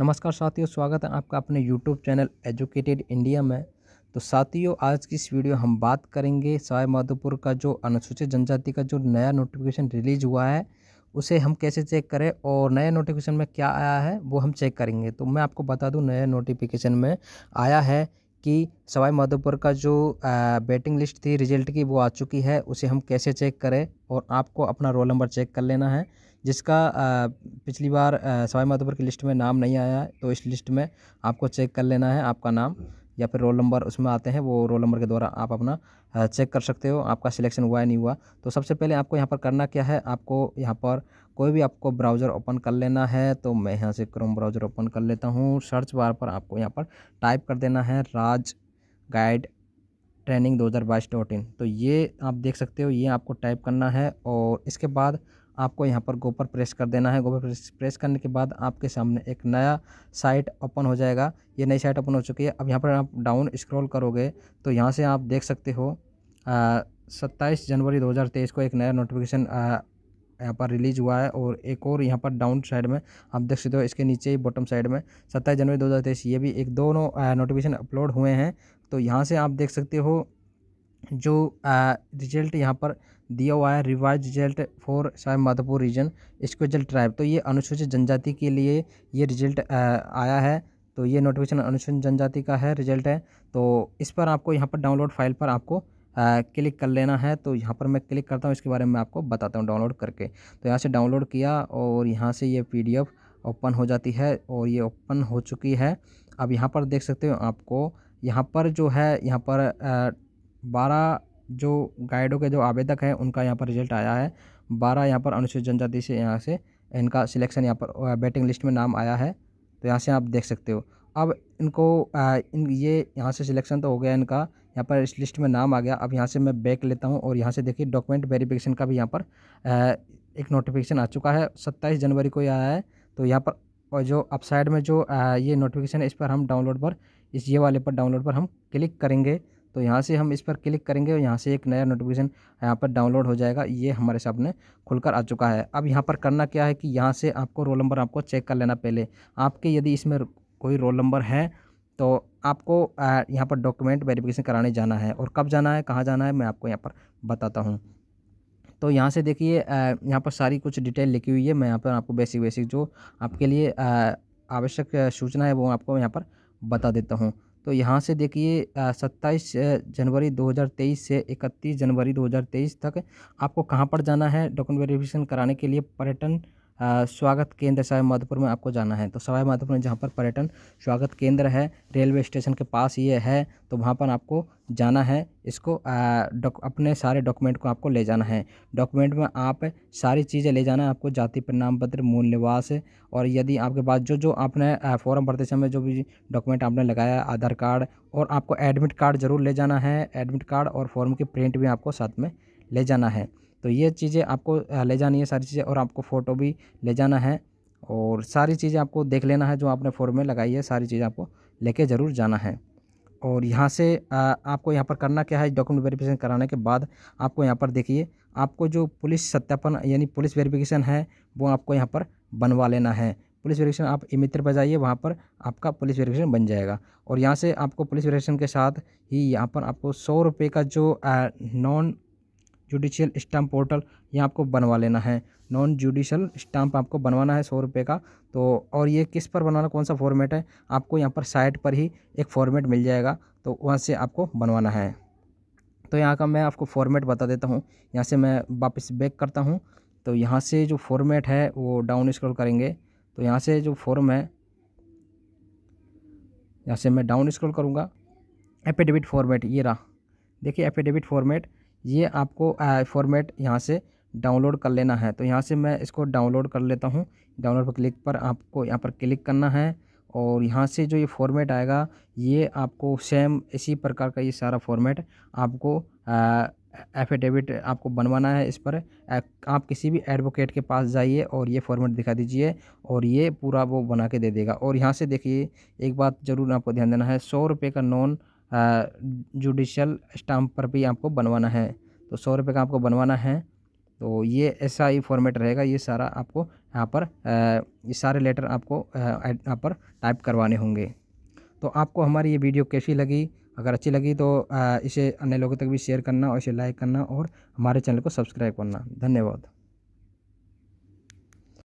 नमस्कार साथियों स्वागत है आपका अपने YouTube चैनल एजुकेटेड इंडिया में तो साथियों आज की इस वीडियो हम बात करेंगे सवाई माधोपुर का जो अनुसूचित जनजाति का जो नया नोटिफिकेशन रिलीज हुआ है उसे हम कैसे चेक करें और नए नोटिफिकेशन में क्या आया है वो हम चेक करेंगे तो मैं आपको बता दूँ नए नोटिफिकेशन में आया है कि सवाई माधोपुर का जो बेटिंग लिस्ट थी रिजल्ट की वो आ चुकी है उसे हम कैसे चेक करें और आपको अपना रोल नंबर चेक कर लेना है जिसका पिछली बार सवाई माधोपुर की लिस्ट में नाम नहीं आया है तो इस लिस्ट में आपको चेक कर लेना है आपका नाम या फिर रोल नंबर उसमें आते हैं वो रोल नंबर के द्वारा आप अपना चेक कर सकते हो आपका सिलेक्शन हुआ या नहीं हुआ तो सबसे पहले आपको यहाँ पर करना क्या है आपको यहाँ पर कोई भी आपको ब्राउज़र ओपन कर लेना है तो मैं यहाँ से क्रोम ब्राउज़र ओपन कर लेता हूँ सर्च बार पर आपको यहाँ पर टाइप कर देना है राज गाइड ट्रेनिंग दो हज़ार बाईस तो ये आप देख सकते हो ये आपको टाइप करना है और इसके बाद आपको यहाँ पर गोपर प्रेस कर देना है गोपर प्रेस प्रेस करने के बाद आपके सामने एक नया साइट ओपन हो जाएगा ये नई साइट ओपन हो चुकी है अब यहाँ पर आप डाउन स्क्रॉल करोगे तो यहाँ से आप देख सकते हो सत्ताईस जनवरी 2023 को एक नया नोटिफिकेशन यहाँ पर रिलीज़ हुआ है और एक और यहाँ पर डाउन साइड में आप देख सकते हो इसके नीचे ही बॉटम साइड में सत्ताईस जनवरी 2023 ये भी एक दोनों नोटिफिकेशन अपलोड हुए हैं तो यहाँ से आप देख सकते हो जो रिजल्ट यहाँ पर दिया हुआ है revise result for Sawai Madhopur region special tribe तो ये अनुसूचित जनजाति के लिए ये रिजल्ट आया है तो ये नोटिफिकेशन अनुसूचित जनजाति का है रिजल्ट है तो इस पर आपको यहाँ पर डाउनलोड फाइल पर आपको क्लिक कर लेना है तो यहाँ पर मैं क्लिक करता हूँ इसके बारे में आपको बताता हूँ डाउनलोड करके तो यहाँ से डाउनलोड किया और यहाँ से ये पी ओपन हो जाती है और ये ओपन हो चुकी है अब यहाँ पर देख सकते हो आपको यहाँ पर जो है यहाँ पर बारह जो गाइडों के जो आवेदक हैं उनका यहाँ पर रिजल्ट आया है बारह यहाँ पर अनुसूचित जनजाति से यहाँ से इनका सिलेक्शन यहाँ पर बैटिंग लिस्ट में नाम आया है तो यहाँ से आप देख सकते हो अब इनको आ, इन ये यहाँ से सिलेक्शन तो हो गया इनका यहाँ पर इस लिस्ट में नाम आ गया अब यहाँ से मैं बैक लेता हूँ और यहाँ से देखिए डॉक्यूमेंट वेरिफिकेशन का भी यहाँ पर आ, एक नोटिफिकेशन आ चुका है सत्ताईस जनवरी को ये आया है तो यहाँ पर और जो अपसाइड में जो आ, ये नोटिफिकेशन है इस पर हम डाउनलोड पर इस ये वाले पर डाउनलोड पर हम क्लिक करेंगे तो यहाँ से हम इस पर क्लिक करेंगे और यहाँ से एक नया नोटिफिकेशन यहाँ पर डाउनलोड हो जाएगा ये हमारे सामने खुलकर आ चुका है अब यहाँ पर करना क्या है कि यहाँ से आपको रोल नंबर आपको चेक कर लेना पहले आपके यदि इसमें कोई रोल नंबर है तो आपको यहाँ पर डॉक्यूमेंट वेरिफिकेशन कराने जाना है और कब जाना है कहाँ जाना है मैं आपको यहाँ पर बताता हूँ तो यहाँ से देखिए यहाँ पर सारी कुछ डिटेल लिखी हुई है मैं यहाँ पर आपको बेसिक बेसिक जो आपके लिए आवश्यक सूचना है वो आपको यहाँ पर बता देता हूँ तो यहाँ से देखिए सत्ताईस जनवरी 2023 से 31 जनवरी 2023 तक आपको कहाँ पर जाना है डॉक्यूमेंट वेरिफिकेशन कराने के लिए पर्यटन स्वागत केंद्र सवाई माधोपुर में आपको जाना है तो सवाई माधोपुर में जहाँ पर पर्यटन स्वागत केंद्र है रेलवे स्टेशन के पास ये है तो वहाँ पर आपको जाना है इसको अपने सारे डॉक्यूमेंट को आपको ले जाना है डॉक्यूमेंट में आप सारी चीज़ें ले जाना है आपको जाति प्रणाम पत्र मूल निवास और यदि आपके पास जो जो आपने फॉर्म भरते समय जो भी डॉक्यूमेंट आपने लगाया आधार कार्ड और आपको एडमिट कार्ड ज़रूर ले जाना है एडमिट कार्ड और फॉर्म की प्रिंट भी आपको साथ में ले जाना है तो ये चीज़ें आपको ले जानी है सारी चीज़ें और आपको फ़ोटो भी ले जाना है और सारी चीज़ें आपको देख लेना है जो आपने फॉर्म में लगाई है सारी चीज़ें आपको लेके ज़रूर जाना है और यहाँ से आपको यहाँ पर करना क्या है डॉक्यूमेंट वेरिफिकेशन कराने के बाद आपको यहाँ पर देखिए आपको जो पुलिस सत्यापन यानी पुलिस वेरिफिकेशन है वो आपको यहाँ पर बनवा लेना है पुलिस वेरिफिकेशन आप इमित्र पर जाइए वहाँ पर आपका पुलिस वेरिफिकेशन बन जाएगा और यहाँ से आपको पुलिस वेरिफिकेशन के साथ ही यहाँ पर आपको सौ रुपये का जो नॉन जुडिशियल स्टाम्प पोर्टल ये आपको बनवा लेना है नॉन जुडिशल स्टाम्प आपको बनवाना है सौ रुपये का तो और ये किस पर बनवाना कौन सा फॉर्मेट है आपको यहाँ पर साइट पर ही एक फॉर्मेट मिल जाएगा तो वहाँ से आपको बनवाना है तो यहाँ का मैं आपको फॉर्मेट बता देता हूँ यहाँ से मैं वापस बैक करता हूँ तो यहाँ से जो फॉर्मेट है वो डाउन स्क्रॉल करेंगे तो यहाँ से जो फॉर्म है यहाँ से मैं डाउन स्क्रॉल करूँगा एफिडेविट फॉर्मेट ये रहा देखिए एफिडेविट फॉर्मेट ये आपको फॉर्मेट यहाँ से डाउनलोड कर लेना है तो यहाँ से मैं इसको डाउनलोड कर लेता हूँ डाउनलोड पर क्लिक पर आपको यहाँ पर क्लिक करना है और यहाँ से जो ये फॉर्मेट आएगा ये आपको सेम इसी प्रकार का ये सारा फॉर्मेट आपको एफिडेविट आपको बनवाना है इस पर आप किसी भी एडवोकेट के पास जाइए और ये फॉर्मेट दिखा दीजिए और ये पूरा वो बना के दे देगा और यहाँ से देखिए एक बात ज़रूर आपको ध्यान देना है सौ रुपये का नॉन जुडिशल स्टाम्प पर भी आपको बनवाना है तो सौ रुपये का आपको बनवाना है तो ये ऐसा ही फॉर्मेट रहेगा ये सारा आपको यहाँ पर ये सारे लेटर आपको यहाँ पर टाइप करवाने होंगे तो आपको हमारी ये वीडियो कैसी लगी अगर अच्छी लगी तो इसे अन्य लोगों तक भी शेयर करना और इसे लाइक करना और हमारे चैनल को सब्सक्राइब करना धन्यवाद